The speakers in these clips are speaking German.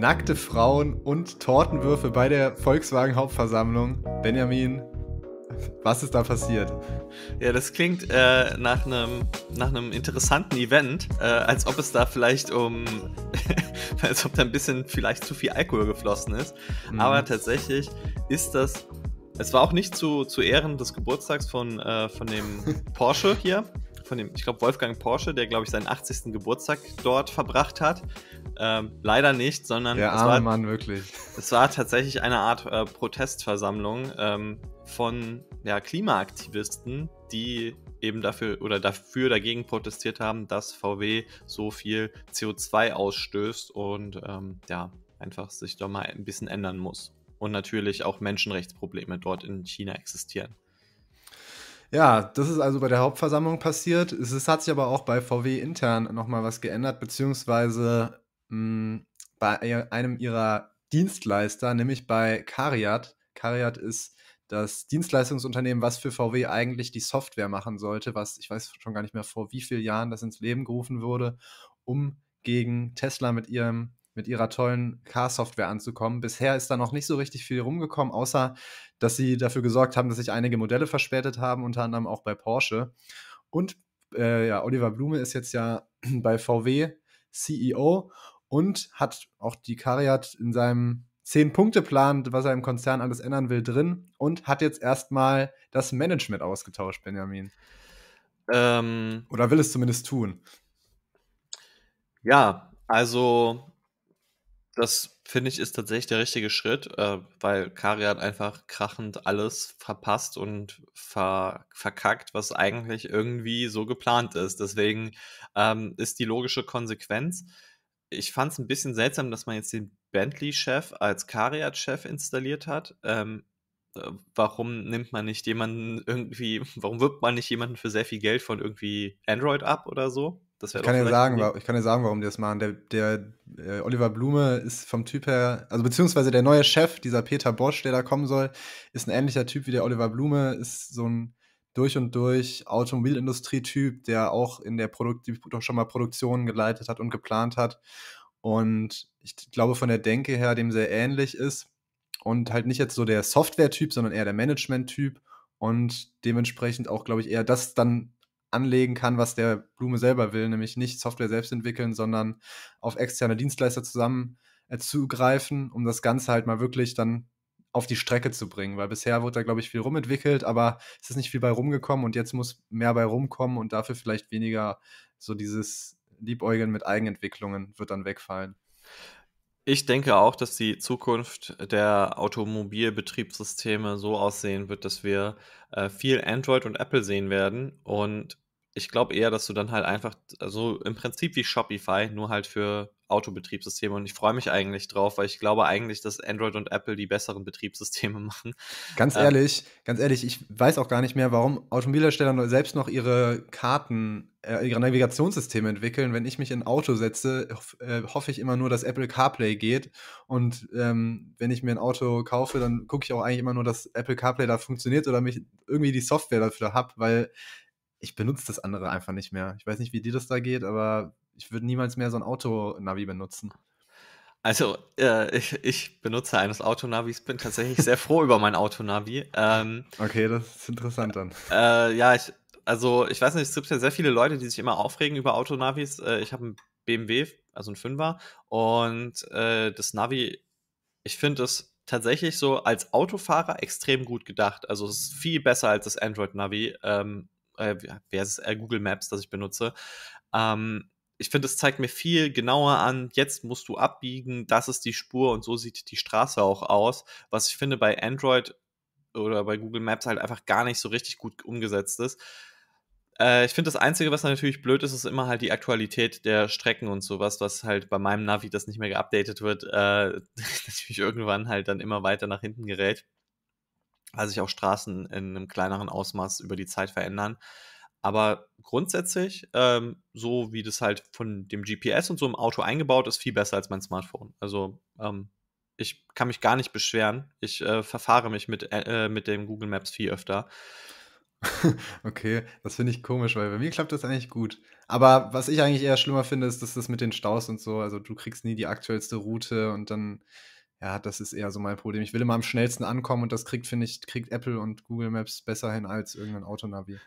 nackte Frauen und Tortenwürfe bei der Volkswagen-Hauptversammlung. Benjamin, was ist da passiert? Ja, das klingt äh, nach einem nach einem interessanten Event, äh, als ob es da vielleicht um, als ob da ein bisschen vielleicht zu viel Alkohol geflossen ist. Mhm. Aber tatsächlich ist das, es war auch nicht zu, zu Ehren des Geburtstags von, äh, von dem Porsche hier von dem, ich glaube, Wolfgang Porsche, der, glaube ich, seinen 80. Geburtstag dort verbracht hat. Ähm, leider nicht, sondern ja, es, war, Mann, wirklich. es war tatsächlich eine Art äh, Protestversammlung ähm, von ja, Klimaaktivisten, die eben dafür oder dafür dagegen protestiert haben, dass VW so viel CO2 ausstößt und ähm, ja, einfach sich doch mal ein bisschen ändern muss. Und natürlich auch Menschenrechtsprobleme dort in China existieren. Ja, das ist also bei der Hauptversammlung passiert. Es, es hat sich aber auch bei VW intern nochmal was geändert, beziehungsweise mh, hm, bei e, einem ihrer Dienstleister, nämlich bei Cariat. Cariat ist das Dienstleistungsunternehmen, was für VW eigentlich die Software machen sollte, was ich weiß schon gar nicht mehr vor wie vielen Jahren das ins Leben gerufen wurde, um gegen Tesla mit ihrem mit ihrer tollen Car-Software anzukommen. Bisher ist da noch nicht so richtig viel rumgekommen, außer dass sie dafür gesorgt haben, dass sich einige Modelle verspätet haben, unter anderem auch bei Porsche. Und äh, ja, Oliver Blume ist jetzt ja bei VW CEO und hat auch die Kariat in seinem Zehn-Punkte-Plan, was er im Konzern alles ändern will, drin und hat jetzt erstmal das Management ausgetauscht, Benjamin. Ähm, Oder will es zumindest tun. Ja, also das finde ich ist tatsächlich der richtige Schritt, äh, weil Kari hat einfach krachend alles verpasst und ver verkackt, was eigentlich irgendwie so geplant ist. Deswegen ähm, ist die logische Konsequenz. Ich fand es ein bisschen seltsam, dass man jetzt den Bentley-Chef als Kariat-Chef installiert hat. Ähm, äh, warum nimmt man nicht jemanden irgendwie, warum wirbt man nicht jemanden für sehr viel Geld von irgendwie Android ab oder so? Das ich, kann dir sagen, ich kann dir sagen, warum die das machen. Der, der äh, Oliver Blume ist vom Typ her, also beziehungsweise der neue Chef, dieser Peter Bosch, der da kommen soll, ist ein ähnlicher Typ wie der Oliver Blume, ist so ein durch und durch Automobilindustrie-Typ, der auch in der Produktion, doch schon mal Produktionen geleitet hat und geplant hat. Und ich glaube, von der Denke her dem sehr ähnlich ist. Und halt nicht jetzt so der Software-Typ, sondern eher der Management-Typ. Und dementsprechend auch, glaube ich, eher das dann anlegen kann, was der Blume selber will, nämlich nicht Software selbst entwickeln, sondern auf externe Dienstleister zusammen äh, zugreifen, um das Ganze halt mal wirklich dann auf die Strecke zu bringen, weil bisher wurde da, glaube ich, viel rumentwickelt, aber es ist nicht viel bei rumgekommen und jetzt muss mehr bei rumkommen und dafür vielleicht weniger so dieses Liebäugeln mit Eigenentwicklungen wird dann wegfallen. Ich denke auch, dass die Zukunft der Automobilbetriebssysteme so aussehen wird, dass wir äh, viel Android und Apple sehen werden und ich glaube eher, dass du dann halt einfach, also im Prinzip wie Shopify, nur halt für Autobetriebssysteme. Und ich freue mich eigentlich drauf, weil ich glaube eigentlich, dass Android und Apple die besseren Betriebssysteme machen. Ganz ähm. ehrlich, ganz ehrlich, ich weiß auch gar nicht mehr, warum Automobilhersteller selbst noch ihre Karten, äh, ihre Navigationssysteme entwickeln. Wenn ich mich in ein Auto setze, hof, äh, hoffe ich immer nur, dass Apple CarPlay geht. Und ähm, wenn ich mir ein Auto kaufe, dann gucke ich auch eigentlich immer nur, dass Apple CarPlay da funktioniert oder mich irgendwie die Software dafür habe, weil ich benutze das andere einfach nicht mehr. Ich weiß nicht, wie dir das da geht, aber ich würde niemals mehr so ein Autonavi benutzen. Also, äh, ich, ich, benutze eines Autonavis, bin tatsächlich sehr froh über mein Autonavi. Ähm, okay, das ist interessant dann. Äh, ja, ich, also ich weiß nicht, es gibt ja sehr viele Leute, die sich immer aufregen über Autonavis. Äh, ich habe einen BMW, also einen Fünfer, und äh, das Navi, ich finde es tatsächlich so als Autofahrer extrem gut gedacht. Also es ist viel besser als das Android-Navi. Ähm, äh, wie heißt es, äh, Google Maps, das ich benutze. Ähm, ich finde, es zeigt mir viel genauer an, jetzt musst du abbiegen, das ist die Spur und so sieht die Straße auch aus, was ich finde bei Android oder bei Google Maps halt einfach gar nicht so richtig gut umgesetzt ist. Äh, ich finde, das Einzige, was natürlich blöd ist, ist immer halt die Aktualität der Strecken und sowas, was halt bei meinem Navi, das nicht mehr geupdatet wird, äh, natürlich irgendwann halt dann immer weiter nach hinten gerät weil sich auch Straßen in einem kleineren Ausmaß über die Zeit verändern. Aber grundsätzlich, ähm, so wie das halt von dem GPS und so im Auto eingebaut ist, viel besser als mein Smartphone. Also ähm, ich kann mich gar nicht beschweren. Ich äh, verfahre mich mit, äh, äh mit dem Google Maps viel öfter. Okay, das finde ich komisch, weil bei mir klappt das eigentlich gut. Aber was ich eigentlich eher schlimmer finde, ist, dass das mit den Staus und so, also du kriegst nie die aktuellste Route und dann ja, das ist eher so mein Problem. Ich will immer am schnellsten ankommen und das kriegt, finde ich, kriegt Apple und Google Maps besser hin als irgendein Autonavi.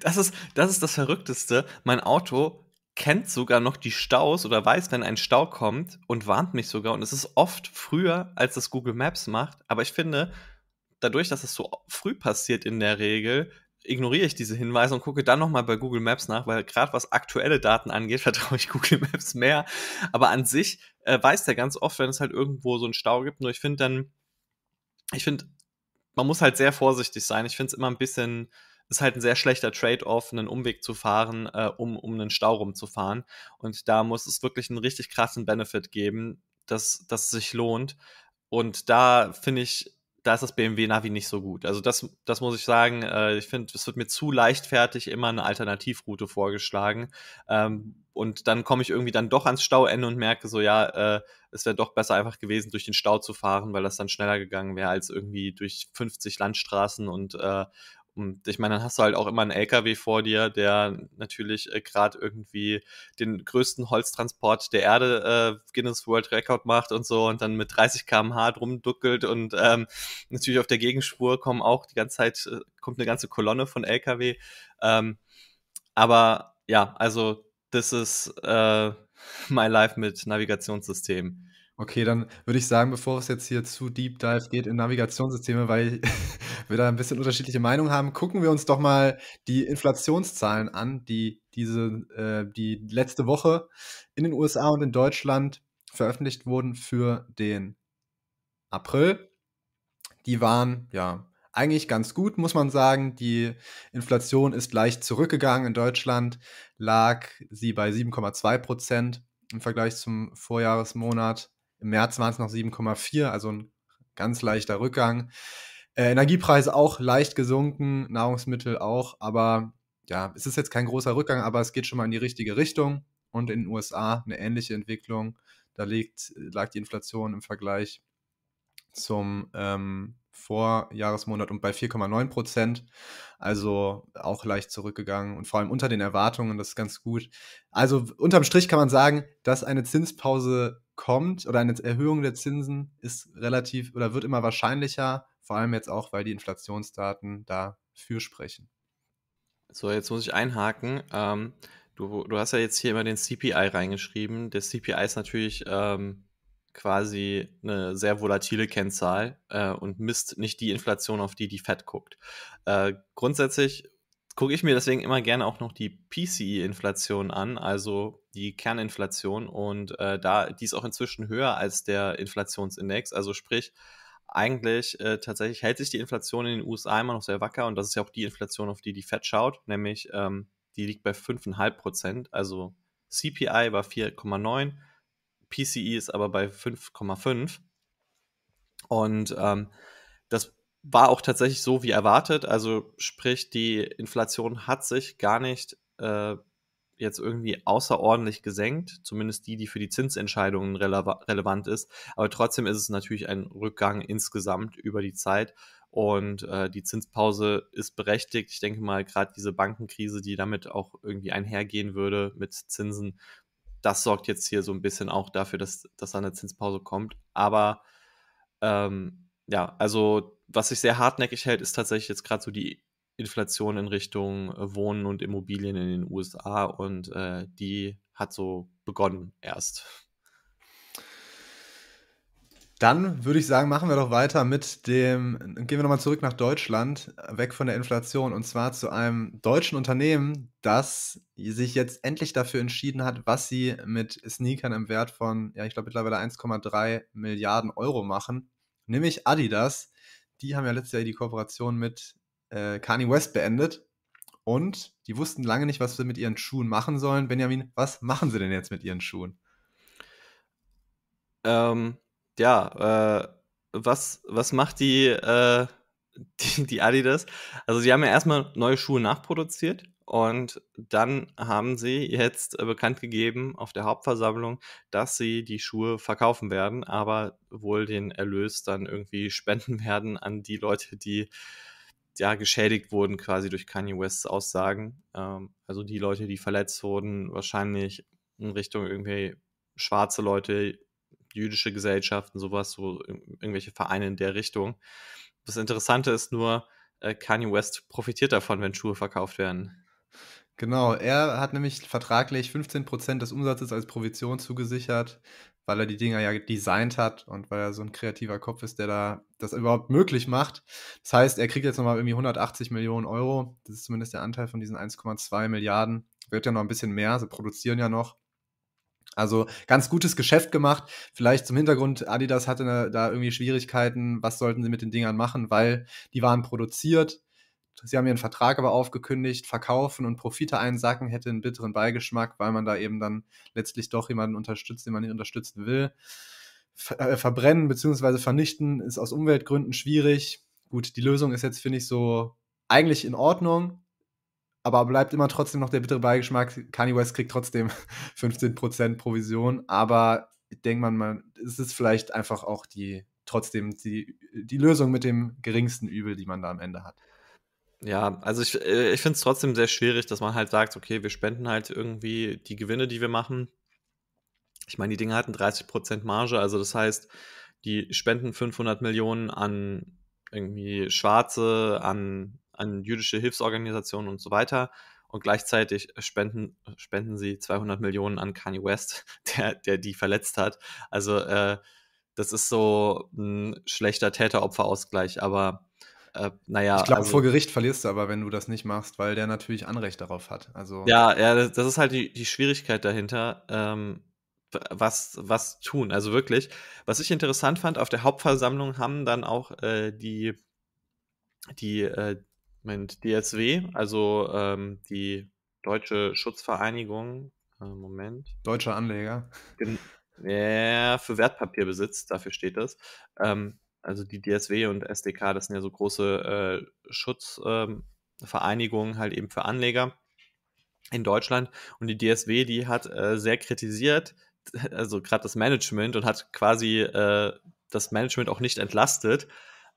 Das ist, das ist das Verrückteste. Mein Auto kennt sogar noch die Staus oder weiß, wenn ein Stau kommt und warnt mich sogar. Und es ist oft früher, als das Google Maps macht. Aber ich finde, dadurch, dass es so früh passiert in der Regel, ignoriere ich diese Hinweise und gucke dann nochmal bei Google Maps nach, weil gerade was aktuelle Daten angeht, vertraue ich Google Maps mehr. Aber an sich äh, weiß der ganz oft, wenn es halt irgendwo so einen Stau gibt. Nur ich finde dann, ich finde, man muss halt sehr vorsichtig sein. Ich finde es immer ein bisschen, ist halt ein sehr schlechter Trade-off, einen Umweg zu fahren, äh, um, um einen Stau rumzufahren. Und da muss es wirklich einen richtig krassen Benefit geben, dass, dass es sich lohnt. Und da finde ich, da ist das BMW-Navi nicht so gut. Also das, das muss ich sagen, äh, ich finde, es wird mir zu leichtfertig immer eine Alternativroute vorgeschlagen. Ähm, und dann komme ich irgendwie dann doch ans Stauende und merke so, ja, äh, es wäre doch besser einfach gewesen, durch den Stau zu fahren, weil das dann schneller gegangen wäre, als irgendwie durch 50 Landstraßen und, äh, und ich meine, dann hast du halt auch immer einen LKW vor dir, der natürlich äh, gerade irgendwie den größten Holztransport der Erde äh, Guinness World Record macht und so und dann mit 30 km/h drum duckelt und ähm, natürlich auf der Gegenspur kommen auch die ganze Zeit, äh, kommt eine ganze Kolonne von LKW. Ähm, aber ja, also das ist äh, My Life mit Navigationssystem. Okay, dann würde ich sagen, bevor es jetzt hier zu Deep Dive geht in Navigationssysteme, weil wir da ein bisschen unterschiedliche Meinungen haben, gucken wir uns doch mal die Inflationszahlen an, die diese, äh, die letzte Woche in den USA und in Deutschland veröffentlicht wurden für den April. Die waren ja eigentlich ganz gut, muss man sagen. Die Inflation ist leicht zurückgegangen. In Deutschland lag sie bei 7,2 Prozent im Vergleich zum Vorjahresmonat im März waren es noch 7,4, also ein ganz leichter Rückgang. Äh, Energiepreis auch leicht gesunken, Nahrungsmittel auch, aber ja, es ist jetzt kein großer Rückgang, aber es geht schon mal in die richtige Richtung. Und in den USA eine ähnliche Entwicklung. Da liegt, lag die Inflation im Vergleich zum ähm, Vorjahresmonat und bei 4,9 Prozent. Also auch leicht zurückgegangen und vor allem unter den Erwartungen, das ist ganz gut. Also unterm Strich kann man sagen, dass eine Zinspause kommt oder eine Erhöhung der Zinsen ist relativ oder wird immer wahrscheinlicher, vor allem jetzt auch, weil die Inflationsdaten dafür sprechen. So, jetzt muss ich einhaken. Ähm, du, du hast ja jetzt hier immer den CPI reingeschrieben. Der CPI ist natürlich ähm, quasi eine sehr volatile Kennzahl äh, und misst nicht die Inflation, auf die die Fed guckt. Äh, grundsätzlich gucke ich mir deswegen immer gerne auch noch die pci inflation an, also die Kerninflation und äh, da, die ist auch inzwischen höher als der Inflationsindex. Also sprich, eigentlich äh, tatsächlich hält sich die Inflation in den USA immer noch sehr wacker und das ist ja auch die Inflation, auf die die Fed schaut, nämlich ähm, die liegt bei 5,5 Prozent. Also CPI war 4,9, PCE ist aber bei 5,5 und ähm, das war auch tatsächlich so wie erwartet. Also sprich, die Inflation hat sich gar nicht äh, jetzt irgendwie außerordentlich gesenkt, zumindest die, die für die Zinsentscheidungen rele relevant ist. Aber trotzdem ist es natürlich ein Rückgang insgesamt über die Zeit und äh, die Zinspause ist berechtigt. Ich denke mal, gerade diese Bankenkrise, die damit auch irgendwie einhergehen würde mit Zinsen, das sorgt jetzt hier so ein bisschen auch dafür, dass, dass da eine Zinspause kommt. Aber ähm, ja, also was sich sehr hartnäckig hält, ist tatsächlich jetzt gerade so die Inflation in Richtung äh, Wohnen und Immobilien in den USA und äh, die hat so begonnen erst. Dann würde ich sagen, machen wir doch weiter mit dem, gehen wir nochmal zurück nach Deutschland, weg von der Inflation und zwar zu einem deutschen Unternehmen, das sich jetzt endlich dafür entschieden hat, was sie mit Sneakern im Wert von, ja, ich glaube mittlerweile 1,3 Milliarden Euro machen, nämlich Adidas. Die haben ja letztes Jahr die Kooperation mit äh, Kanye West beendet. Und die wussten lange nicht, was sie mit ihren Schuhen machen sollen. Benjamin, was machen sie denn jetzt mit ihren Schuhen? Ähm, ja, äh, was, was macht die, äh, die, die Adidas? Also, sie haben ja erstmal neue Schuhe nachproduziert und dann haben sie jetzt äh, bekannt gegeben auf der Hauptversammlung, dass sie die Schuhe verkaufen werden, aber wohl den Erlös dann irgendwie spenden werden an die Leute, die ja, geschädigt wurden quasi durch Kanye Wests Aussagen. Ähm, also die Leute, die verletzt wurden, wahrscheinlich in Richtung irgendwie schwarze Leute, jüdische Gesellschaften, sowas, so irgendwelche Vereine in der Richtung. Das Interessante ist nur, äh, Kanye West profitiert davon, wenn Schuhe verkauft werden. Genau, er hat nämlich vertraglich 15% des Umsatzes als Provision zugesichert, weil er die Dinger ja designt hat und weil er so ein kreativer Kopf ist, der da das überhaupt möglich macht. Das heißt, er kriegt jetzt nochmal irgendwie 180 Millionen Euro. Das ist zumindest der Anteil von diesen 1,2 Milliarden. Wird ja noch ein bisschen mehr, sie produzieren ja noch. Also ganz gutes Geschäft gemacht. Vielleicht zum Hintergrund, Adidas hatte da irgendwie Schwierigkeiten, was sollten sie mit den Dingern machen, weil die waren produziert, sie haben ihren Vertrag aber aufgekündigt, verkaufen und Profite einsacken hätte einen bitteren Beigeschmack, weil man da eben dann letztlich doch jemanden unterstützt, den man nicht unterstützen will. Äh, verbrennen bzw. vernichten ist aus Umweltgründen schwierig. Gut, die Lösung ist jetzt, finde ich, so eigentlich in Ordnung, aber bleibt immer trotzdem noch der bittere Beigeschmack. Kanye West kriegt trotzdem 15% Provision, aber ich denke mal, man, es ist vielleicht einfach auch die trotzdem die, die Lösung mit dem geringsten Übel, die man da am Ende hat. Ja, also ich, äh, ich finde es trotzdem sehr schwierig, dass man halt sagt, okay, wir spenden halt irgendwie die Gewinne, die wir machen. Ich meine, die Dinge hatten 30% Marge, also das heißt, die spenden 500 Millionen an irgendwie Schwarze, an, an jüdische Hilfsorganisationen und so weiter. Und gleichzeitig spenden, spenden sie 200 Millionen an Kanye West, der, der die verletzt hat. Also äh, das ist so ein schlechter Täter-Opfer-Ausgleich, aber äh, naja. Ich glaube, also, vor Gericht verlierst du aber, wenn du das nicht machst, weil der natürlich Anrecht darauf hat. Also, ja, ja, das, ist halt die, die Schwierigkeit dahinter. Ähm, was, was tun. Also wirklich, was ich interessant fand, auf der Hauptversammlung haben dann auch äh, die, die äh, DSW, also ähm, die Deutsche Schutzvereinigung, äh, Moment. Deutscher Anleger. ja, für Wertpapierbesitz, dafür steht das. Ähm, also die DSW und SDK, das sind ja so große äh, Schutzvereinigungen ähm, halt eben für Anleger in Deutschland. Und die DSW, die hat äh, sehr kritisiert, also gerade das Management und hat quasi äh, das Management auch nicht entlastet,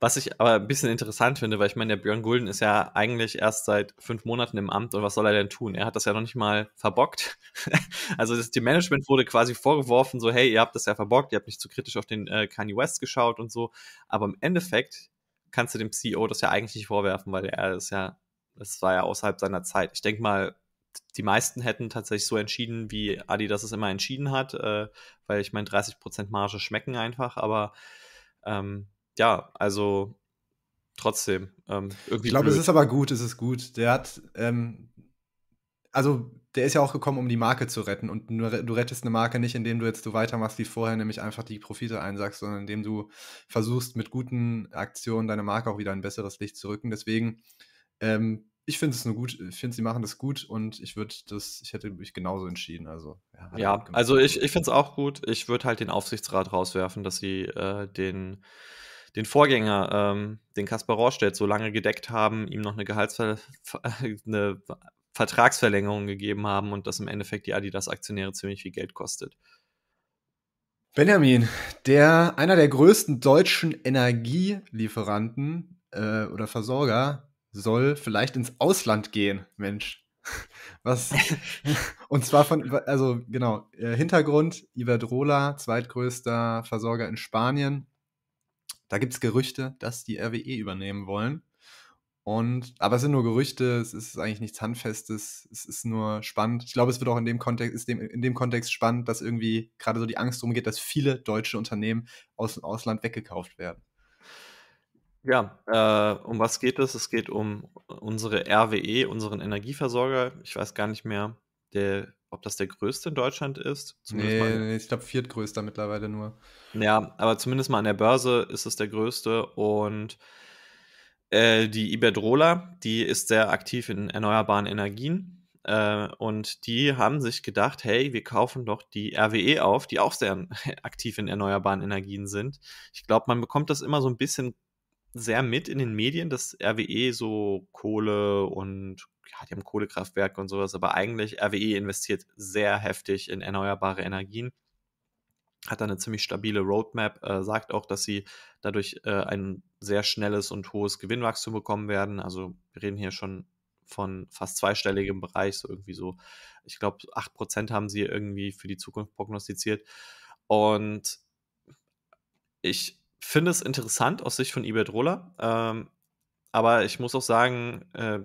was ich aber ein bisschen interessant finde, weil ich meine, der Björn Gulden ist ja eigentlich erst seit fünf Monaten im Amt und was soll er denn tun? Er hat das ja noch nicht mal verbockt. also das, die Management wurde quasi vorgeworfen, so hey, ihr habt das ja verbockt, ihr habt nicht zu kritisch auf den äh, Kanye West geschaut und so. Aber im Endeffekt kannst du dem CEO das ja eigentlich nicht vorwerfen, weil er ist ja, das war ja außerhalb seiner Zeit. Ich denke mal, die meisten hätten tatsächlich so entschieden, wie Adi das es immer entschieden hat, äh, weil ich meine, 30% Marge schmecken einfach, aber ähm, ja, also trotzdem. Ähm, irgendwie ich glaube, es ist aber gut, es ist gut. Der hat, ähm, also der ist ja auch gekommen, um die Marke zu retten. Und du rettest eine Marke nicht, indem du jetzt so weitermachst wie vorher, nämlich einfach die Profite einsackst, sondern indem du versuchst, mit guten Aktionen deine Marke auch wieder ein besseres Licht zu rücken. Deswegen, ähm, ich finde es nur gut, ich finde, sie machen das gut und ich würde das, ich hätte mich genauso entschieden. Also, ja, ja also ich, ich finde es auch gut. Ich würde halt den Aufsichtsrat rauswerfen, dass sie äh, den den Vorgänger, ähm, den Kaspar Rohrstedt, so lange gedeckt haben, ihm noch eine Gehaltsver eine Vertragsverlängerung gegeben haben und das im Endeffekt die Adidas-Aktionäre ziemlich viel Geld kostet. Benjamin, der einer der größten deutschen Energielieferanten äh, oder Versorger soll vielleicht ins Ausland gehen, Mensch. Was? und zwar von, also genau, äh, Hintergrund: Iberdrola, zweitgrößter Versorger in Spanien, da gibt es Gerüchte, dass die RWE übernehmen wollen. Und, aber es sind nur Gerüchte, es ist eigentlich nichts Handfestes, es ist nur spannend. Ich glaube, es wird auch in dem Kontext, ist dem, in dem Kontext spannend, dass irgendwie gerade so die Angst darum geht, dass viele deutsche Unternehmen aus dem Ausland weggekauft werden. Ja, äh, um was geht es? Es geht um unsere RWE, unseren Energieversorger. Ich weiß gar nicht mehr, der, ob das der größte in Deutschland ist? Zumindest nee, nee ich glaube viertgrößter mittlerweile nur. Ja, aber zumindest mal an der Börse ist es der größte und äh, die Iberdrola, die ist sehr aktiv in erneuerbaren Energien äh, und die haben sich gedacht, hey, wir kaufen doch die RWE auf, die auch sehr aktiv in erneuerbaren Energien sind. Ich glaube, man bekommt das immer so ein bisschen sehr mit in den Medien, dass RWE so Kohle und ja, die haben Kohlekraftwerke und sowas, aber eigentlich RWE investiert sehr heftig in erneuerbare Energien hat da eine ziemlich stabile Roadmap, äh, sagt auch, dass sie dadurch äh, ein sehr schnelles und hohes Gewinnwachstum bekommen werden. Also wir reden hier schon von fast zweistelligem Bereich, so irgendwie so, ich glaube, 8% haben sie irgendwie für die Zukunft prognostiziert. Und ich finde es interessant aus Sicht von Iberdrola, ähm, aber ich muss auch sagen, äh,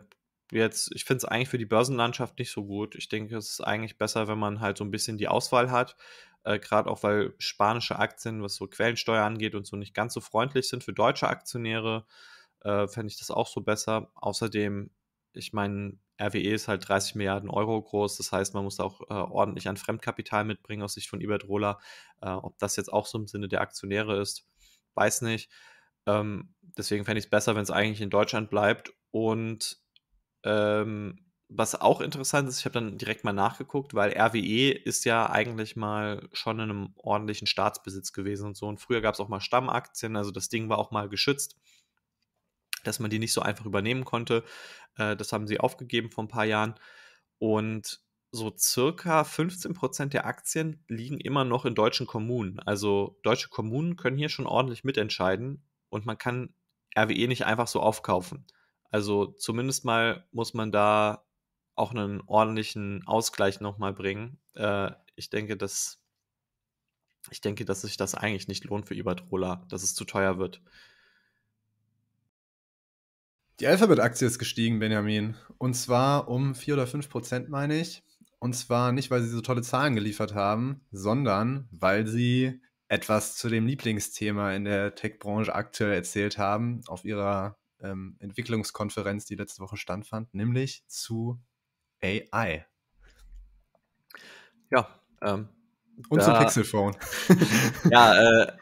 jetzt, ich finde es eigentlich für die Börsenlandschaft nicht so gut. Ich denke, es ist eigentlich besser, wenn man halt so ein bisschen die Auswahl hat. Äh, Gerade auch, weil spanische Aktien, was so Quellensteuer angeht und so, nicht ganz so freundlich sind für deutsche Aktionäre, äh, fände ich das auch so besser. Außerdem, ich meine, RWE ist halt 30 Milliarden Euro groß. Das heißt, man muss auch äh, ordentlich an Fremdkapital mitbringen aus Sicht von Iberdrola. Äh, ob das jetzt auch so im Sinne der Aktionäre ist, weiß nicht. Ähm, deswegen fände ich es besser, wenn es eigentlich in Deutschland bleibt. Und ähm, was auch interessant ist, ich habe dann direkt mal nachgeguckt, weil RWE ist ja eigentlich mal schon in einem ordentlichen Staatsbesitz gewesen und so. Und früher gab es auch mal Stammaktien, also das Ding war auch mal geschützt, dass man die nicht so einfach übernehmen konnte. Äh, das haben sie aufgegeben vor ein paar Jahren. Und so circa 15 Prozent der Aktien liegen immer noch in deutschen Kommunen. Also deutsche Kommunen können hier schon ordentlich mitentscheiden und man kann RWE nicht einfach so aufkaufen. Also zumindest mal muss man da auch einen ordentlichen Ausgleich nochmal bringen. Äh, ich denke, dass ich denke, dass sich das eigentlich nicht lohnt für Iberdrola, dass es zu teuer wird. Die Alphabet-Aktie ist gestiegen, Benjamin. Und zwar um 4 oder 5 Prozent, meine ich. Und zwar nicht, weil sie so tolle Zahlen geliefert haben, sondern weil sie etwas zu dem Lieblingsthema in der Tech-Branche aktuell erzählt haben auf ihrer ähm, Entwicklungskonferenz, die letzte Woche standfand, nämlich zu AI. Ja. Ähm, Und da, zu Pixelphone. ja, äh,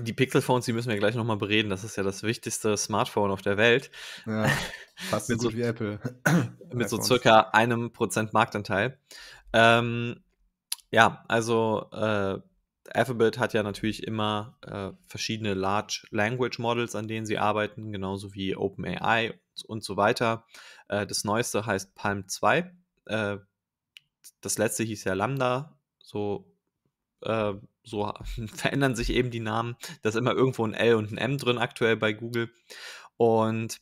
die Pixelphones, die müssen wir gleich nochmal bereden. Das ist ja das wichtigste Smartphone auf der Welt. Ja, fast so wie Apple. mit so circa einem Prozent Marktanteil. Ähm, ja, also äh, Alphabet hat ja natürlich immer äh, verschiedene Large Language Models, an denen sie arbeiten, genauso wie OpenAI und, und so weiter. Äh, das neueste heißt Palm 2. Äh, das letzte hieß ja Lambda. So, äh, so verändern sich eben die Namen. Da ist immer irgendwo ein L und ein M drin aktuell bei Google. Und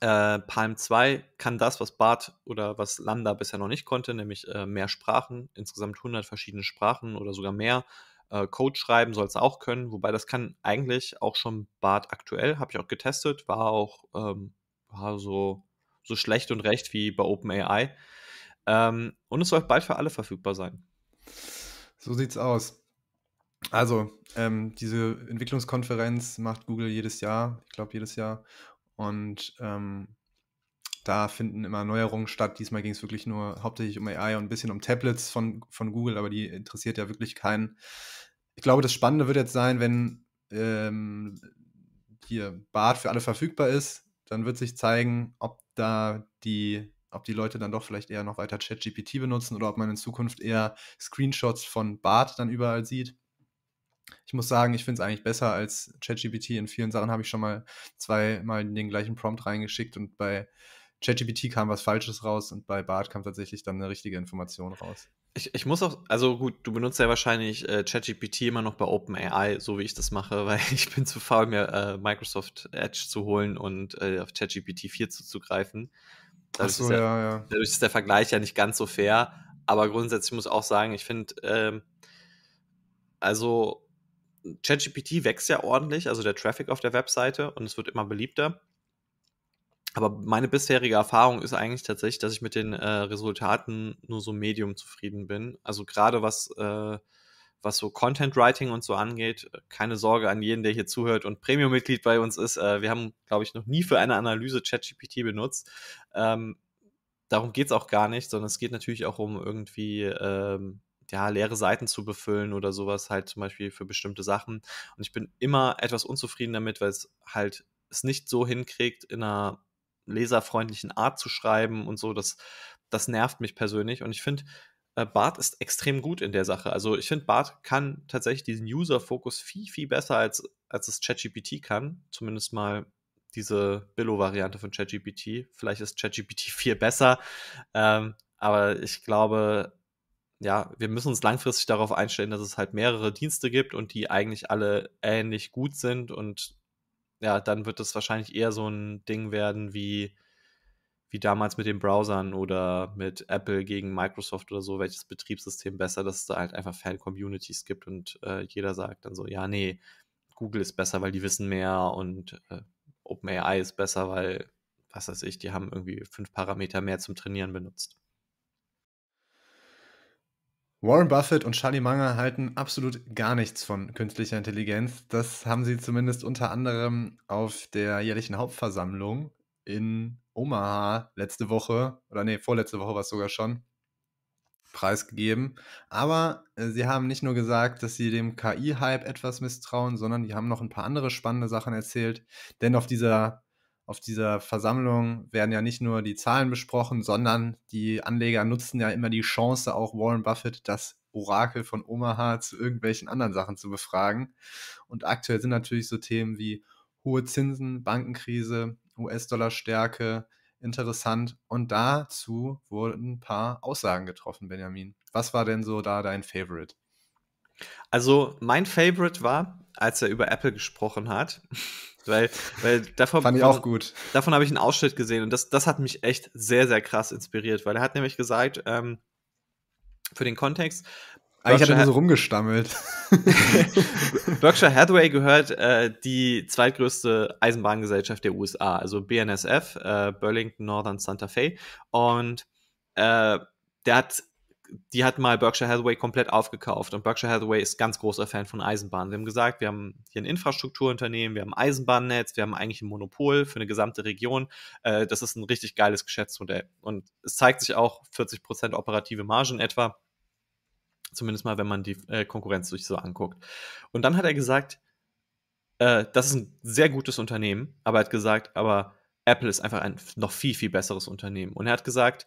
äh, Palm 2 kann das, was Bart oder was Lambda bisher noch nicht konnte, nämlich äh, mehr Sprachen, insgesamt 100 verschiedene Sprachen oder sogar mehr. Äh, Code schreiben soll es auch können, wobei das kann eigentlich auch schon Bart aktuell, habe ich auch getestet, war auch ähm, war so, so schlecht und recht wie bei OpenAI. Ähm, und es soll bald für alle verfügbar sein. So sieht's aus. Also, ähm, diese Entwicklungskonferenz macht Google jedes Jahr, ich glaube jedes Jahr. Und ähm, da finden immer Neuerungen statt. Diesmal ging es wirklich nur hauptsächlich um AI und ein bisschen um Tablets von, von Google, aber die interessiert ja wirklich keinen. Ich glaube, das Spannende wird jetzt sein, wenn ähm, hier Bart für alle verfügbar ist, dann wird sich zeigen, ob da die, ob die Leute dann doch vielleicht eher noch weiter ChatGPT benutzen oder ob man in Zukunft eher Screenshots von Bart dann überall sieht ich muss sagen, ich finde es eigentlich besser als ChatGPT. In vielen Sachen habe ich schon mal zweimal den gleichen Prompt reingeschickt und bei ChatGPT kam was Falsches raus und bei Bart kam tatsächlich dann eine richtige Information raus. Ich, ich muss auch, also gut, du benutzt ja wahrscheinlich äh, ChatGPT immer noch bei OpenAI, so wie ich das mache, weil ich bin zu faul, mir äh, Microsoft Edge zu holen und äh, auf ChatGPT 4 zuzugreifen. Dadurch, so, ist ja, ja. dadurch ist der Vergleich ja nicht ganz so fair. Aber grundsätzlich muss ich auch sagen, ich finde, ähm, also ChatGPT wächst ja ordentlich, also der Traffic auf der Webseite und es wird immer beliebter. Aber meine bisherige Erfahrung ist eigentlich tatsächlich, dass ich mit den äh, Resultaten nur so medium zufrieden bin. Also gerade was, äh, was so Content Writing und so angeht, keine Sorge an jeden, der hier zuhört und Premium-Mitglied bei uns ist. Äh, wir haben, glaube ich, noch nie für eine Analyse ChatGPT benutzt. Ähm, darum geht es auch gar nicht, sondern es geht natürlich auch um irgendwie ähm, ja, leere Seiten zu befüllen oder sowas, halt zum Beispiel für bestimmte Sachen. Und ich bin immer etwas unzufrieden damit, weil es halt es nicht so hinkriegt, in einer leserfreundlichen Art zu schreiben und so. Das, das nervt mich persönlich. Und ich finde, äh, Bart ist extrem gut in der Sache. Also ich finde, Bart kann tatsächlich diesen User-Fokus viel, viel besser, als, als es ChatGPT kann. Zumindest mal diese Billo-Variante von ChatGPT. Vielleicht ist ChatGPT viel besser. Ähm, aber ich glaube, ja, wir müssen uns langfristig darauf einstellen, dass es halt mehrere Dienste gibt und die eigentlich alle ähnlich gut sind. Und ja, dann wird es wahrscheinlich eher so ein Ding werden wie, wie damals mit den Browsern oder mit Apple gegen Microsoft oder so, welches Betriebssystem besser, dass es da halt einfach Fan-Communities gibt und äh, jeder sagt dann so, ja, nee, Google ist besser, weil die wissen mehr und äh, OpenAI ist besser, weil, was weiß ich, die haben irgendwie fünf Parameter mehr zum Trainieren benutzt. Warren Buffett und Charlie Munger halten absolut gar nichts von künstlicher Intelligenz. Das haben sie zumindest unter anderem auf der jährlichen Hauptversammlung in Omaha letzte Woche, oder nee, vorletzte Woche war es sogar schon, preisgegeben. Aber äh, sie haben nicht nur gesagt, dass sie dem KI-Hype etwas misstrauen, sondern die haben noch ein paar andere spannende Sachen erzählt. Denn auf dieser auf dieser Versammlung werden ja nicht nur die Zahlen besprochen, sondern die Anleger nutzen ja immer die Chance, auch Warren Buffett, das Orakel von Omaha zu irgendwelchen anderen Sachen zu befragen. Und aktuell sind natürlich so Themen wie hohe Zinsen, Bankenkrise, US-Dollar-Stärke interessant. Und dazu wurden ein paar Aussagen getroffen, Benjamin. Was war denn so da dein Favorite? Also mein Favorite war, als er über Apple gesprochen hat weil, weil davon, Fand ich auch gut. davon habe ich einen Ausschnitt gesehen und das, das hat mich echt sehr, sehr krass inspiriert, weil er hat nämlich gesagt, ähm, für den Kontext, Aber ich habe nur so rumgestammelt. Berkshire Hathaway gehört äh, die zweitgrößte Eisenbahngesellschaft der USA, also BNSF, äh, Burlington Northern Santa Fe. Und äh, der hat die hat mal Berkshire Hathaway komplett aufgekauft und Berkshire Hathaway ist ganz großer Fan von Eisenbahnen. Wir haben gesagt, wir haben hier ein Infrastrukturunternehmen, wir haben ein Eisenbahnnetz, wir haben eigentlich ein Monopol für eine gesamte Region. Äh, das ist ein richtig geiles Geschäftsmodell. Und es zeigt sich auch 40% operative Margen etwa, zumindest mal, wenn man die äh, Konkurrenz sich so anguckt. Und dann hat er gesagt, äh, das ist ein sehr gutes Unternehmen, aber er hat gesagt, aber Apple ist einfach ein noch viel, viel besseres Unternehmen. Und er hat gesagt,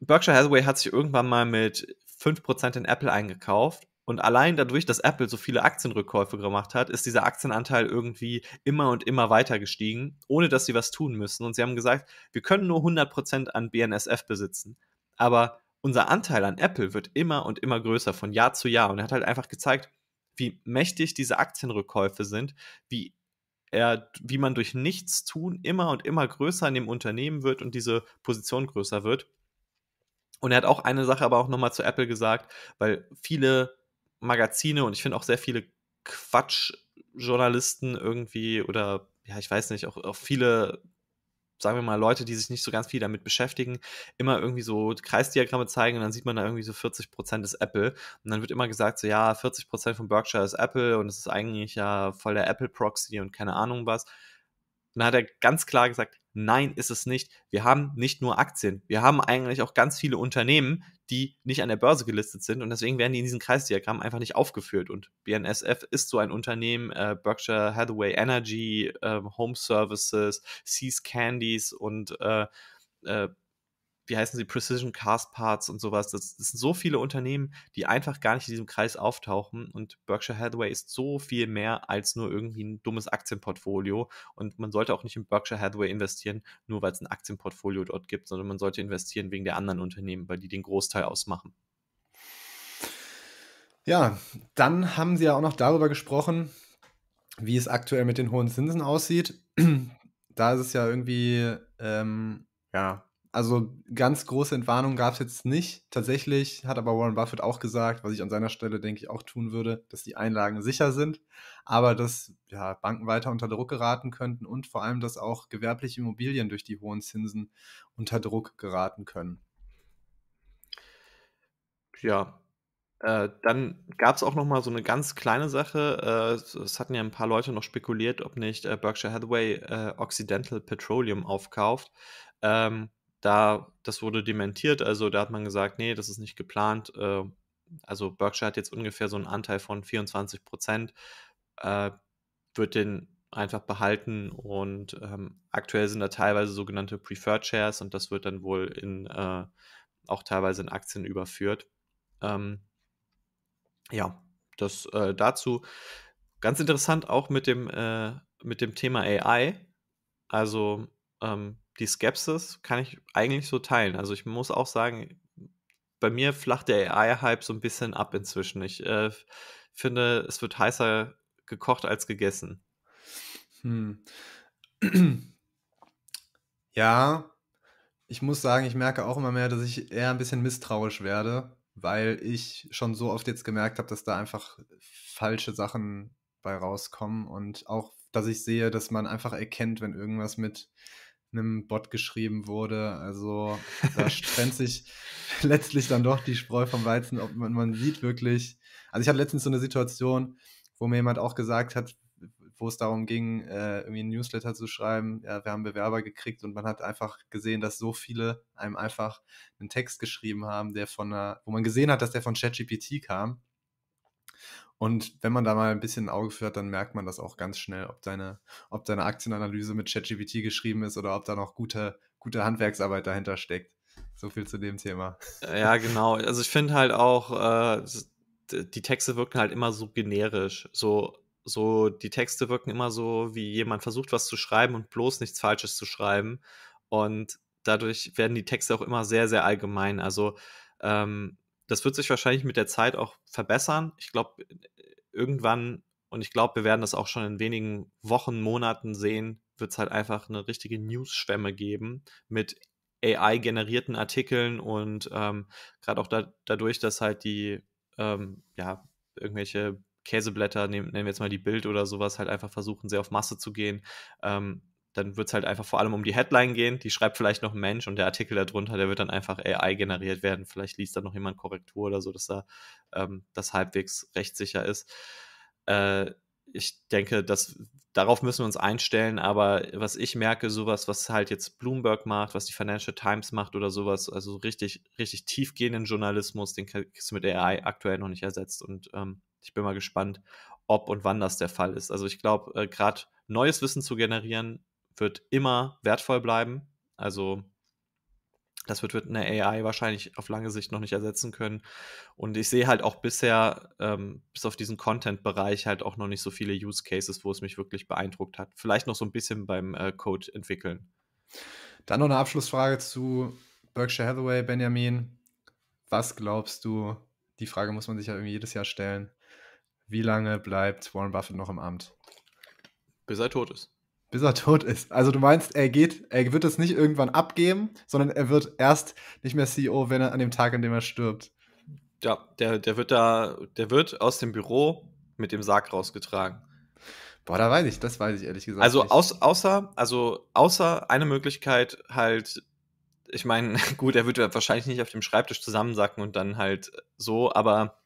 Berkshire Hathaway hat sich irgendwann mal mit 5% in Apple eingekauft. Und allein dadurch, dass Apple so viele Aktienrückkäufe gemacht hat, ist dieser Aktienanteil irgendwie immer und immer weiter gestiegen, ohne dass sie was tun müssen. Und sie haben gesagt, wir können nur 100% an BNSF besitzen. Aber unser Anteil an Apple wird immer und immer größer von Jahr zu Jahr. Und er hat halt einfach gezeigt, wie mächtig diese Aktienrückkäufe sind, wie er, wie man durch nichts tun immer und immer größer in dem Unternehmen wird und diese Position größer wird. Und er hat auch eine Sache aber auch nochmal zu Apple gesagt, weil viele Magazine und ich finde auch sehr viele Quatschjournalisten irgendwie oder ja, ich weiß nicht, auch, auch viele sagen wir mal, Leute, die sich nicht so ganz viel damit beschäftigen, immer irgendwie so Kreisdiagramme zeigen und dann sieht man da irgendwie so 40 Prozent ist Apple. Und dann wird immer gesagt, so ja, 40 Prozent von Berkshire ist Apple und es ist eigentlich ja voll der Apple-Proxy und keine Ahnung was. Und dann hat er ganz klar gesagt, Nein, ist es nicht. Wir haben nicht nur Aktien. Wir haben eigentlich auch ganz viele Unternehmen, die nicht an der Börse gelistet sind und deswegen werden die in diesem Kreisdiagramm einfach nicht aufgeführt. Und BNSF ist so ein Unternehmen, äh, Berkshire Hathaway Energy, äh, Home Services, Seas Candies und äh, äh, wie heißen sie, Precision Cast Parts und sowas. Das, das, sind so viele Unternehmen, die einfach gar nicht in diesem Kreis auftauchen. Und Berkshire Hathaway ist so viel mehr als nur irgendwie ein dummes Aktienportfolio. Und man sollte auch nicht in Berkshire Hathaway investieren, nur weil es ein Aktienportfolio dort gibt, sondern man sollte investieren wegen der anderen Unternehmen, weil die den Großteil ausmachen. Ja, dann haben Sie ja auch noch darüber gesprochen, wie es aktuell mit den hohen Zinsen aussieht. da ist es ja irgendwie ähm, ja, also ganz große Entwarnung gab es jetzt nicht. Tatsächlich hat aber Warren Buffett auch gesagt, was ich an seiner Stelle denke ich auch tun würde, dass die Einlagen sicher sind, aber dass ja, Banken weiter unter Druck geraten könnten und vor allem, dass auch gewerbliche Immobilien durch die hohen Zinsen unter Druck geraten können. Ja, äh, dann gab es auch noch mal so eine ganz kleine Sache. Äh, es hatten ja ein paar Leute noch spekuliert, ob nicht äh, Berkshire Hathaway äh, Occidental Petroleum aufkauft. Ähm, da, das wurde dementiert, also da hat man gesagt, nee, das ist nicht geplant. Äh, also Berkshire hat jetzt ungefähr so einen Anteil von 24 Prozent, äh, wird den einfach behalten und ähm, aktuell sind da teilweise sogenannte Preferred Shares und das wird dann wohl in äh, auch teilweise in Aktien überführt. Ähm, ja, das äh, dazu. Ganz interessant auch mit dem, äh, mit dem Thema AI. Also ähm, die Skepsis kann ich eigentlich so teilen. Also ich muss auch sagen, bei mir flacht der AI-Hype so ein bisschen ab inzwischen. Ich äh, finde, es wird heißer gekocht als gegessen. Hm. Ja, ich muss sagen, ich merke auch immer mehr, dass ich eher ein bisschen misstrauisch werde, weil ich schon so oft jetzt gemerkt habe, dass da einfach falsche Sachen bei rauskommen und auch, dass ich sehe, dass man einfach erkennt, wenn irgendwas mit einem Bot geschrieben wurde. Also da trennt sich letztlich dann doch die Spreu vom Weizen, ob man, man sieht wirklich. Also ich hatte letztens so eine Situation, wo mir jemand auch gesagt hat, wo es darum ging, äh, irgendwie ein Newsletter zu schreiben. Ja, wir haben Bewerber gekriegt und man hat einfach gesehen, dass so viele einem einfach einen Text geschrieben haben, der von einer, wo man gesehen hat, dass der von ChatGPT kam. Und wenn man da mal ein bisschen ein Auge führt, dann merkt man das auch ganz schnell, ob deine, ob deine Aktienanalyse mit ChatGPT geschrieben ist oder ob da noch gute, gute Handwerksarbeit dahinter steckt. So viel zu dem Thema. Äh, ja, genau. Also ich finde halt auch, äh, die Texte wirken halt immer so generisch. So, so, die Texte wirken immer so, wie jemand versucht, was zu schreiben und bloß nichts Falsches zu schreiben. Und dadurch werden die Texte auch immer sehr, sehr allgemein. Also ähm, das wird sich wahrscheinlich mit der Zeit auch verbessern. Ich glaube, irgendwann, und ich glaube, wir werden das auch schon in wenigen Wochen, Monaten sehen, wird es halt einfach eine richtige News-Schwemme geben mit AI-generierten Artikeln und ähm, gerade auch da, dadurch, dass halt die, ähm, ja, irgendwelche Käseblätter, nehmen, nennen wir jetzt mal die Bild oder sowas, halt einfach versuchen, sehr auf Masse zu gehen, ähm, dann wird es halt einfach vor allem um die Headline gehen. Die schreibt vielleicht noch ein Mensch und der Artikel darunter, der wird dann einfach AI generiert werden. Vielleicht liest da noch jemand Korrektur oder so, dass da ähm, das halbwegs rechtssicher ist. Äh, ich denke, dass darauf müssen wir uns einstellen, aber was ich merke, sowas, was halt jetzt Bloomberg macht, was die Financial Times macht oder sowas, also richtig, richtig tiefgehenden Journalismus, den kriegst du mit AI aktuell noch nicht ersetzt. Und ähm, ich bin mal gespannt, ob und wann das der Fall ist. Also ich glaube, äh, gerade neues Wissen zu generieren, wird immer wertvoll bleiben. Also das wird, wird eine AI wahrscheinlich auf lange Sicht noch nicht ersetzen können. Und ich sehe halt auch bisher, ähm, bis auf diesen Content-Bereich, halt auch noch nicht so viele Use Cases, wo es mich wirklich beeindruckt hat. Vielleicht noch so ein bisschen beim äh, Code entwickeln. Dann noch eine Abschlussfrage zu Berkshire Hathaway, Benjamin. Was glaubst du, die Frage muss man sich ja irgendwie jedes Jahr stellen, wie lange bleibt Warren Buffett noch im Amt? Bis er tot ist bis er tot ist. Also du meinst, er geht, er wird es nicht irgendwann abgeben, sondern er wird erst nicht mehr CEO, wenn er an dem Tag, an dem er stirbt. Ja, der, der wird da, der wird aus dem Büro mit dem Sarg rausgetragen. Boah, da weiß ich, das weiß ich ehrlich gesagt. Also aus, außer, also außer eine Möglichkeit halt, ich meine, gut, er wird wahrscheinlich nicht auf dem Schreibtisch zusammensacken und dann halt so, aber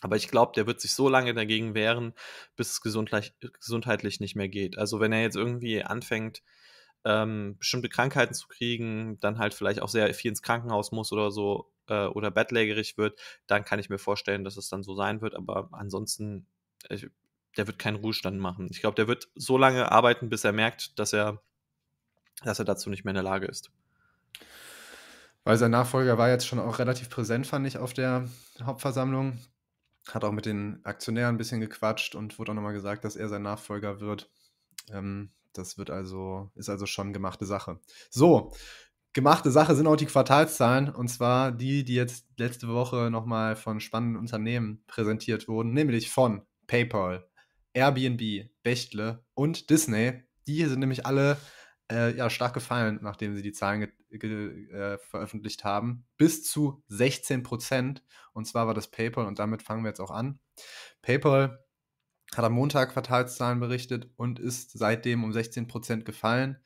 aber ich glaube, der wird sich so lange dagegen wehren, bis es gesundheitlich nicht mehr geht. Also wenn er jetzt irgendwie anfängt, ähm, bestimmte Krankheiten zu kriegen, dann halt vielleicht auch sehr viel ins Krankenhaus muss oder so äh, oder bettlägerig wird, dann kann ich mir vorstellen, dass es dann so sein wird. Aber ansonsten, ich, der wird keinen Ruhestand machen. Ich glaube, der wird so lange arbeiten, bis er merkt, dass er, dass er dazu nicht mehr in der Lage ist. Weil sein Nachfolger war jetzt schon auch relativ präsent, fand ich, auf der Hauptversammlung hat auch mit den Aktionären ein bisschen gequatscht und wurde auch nochmal gesagt, dass er sein Nachfolger wird. Ähm, das wird also, ist also schon gemachte Sache. So, gemachte Sache sind auch die Quartalszahlen und zwar die, die jetzt letzte Woche nochmal von spannenden Unternehmen präsentiert wurden, nämlich von PayPal, Airbnb, Bechtle und Disney. Die hier sind nämlich alle äh, ja, stark gefallen, nachdem sie die Zahlen äh, veröffentlicht haben. Bis zu 16 Prozent. Und zwar war das PayPal und damit fangen wir jetzt auch an. PayPal hat am Montag Quartalszahlen berichtet und ist seitdem um 16 Prozent gefallen.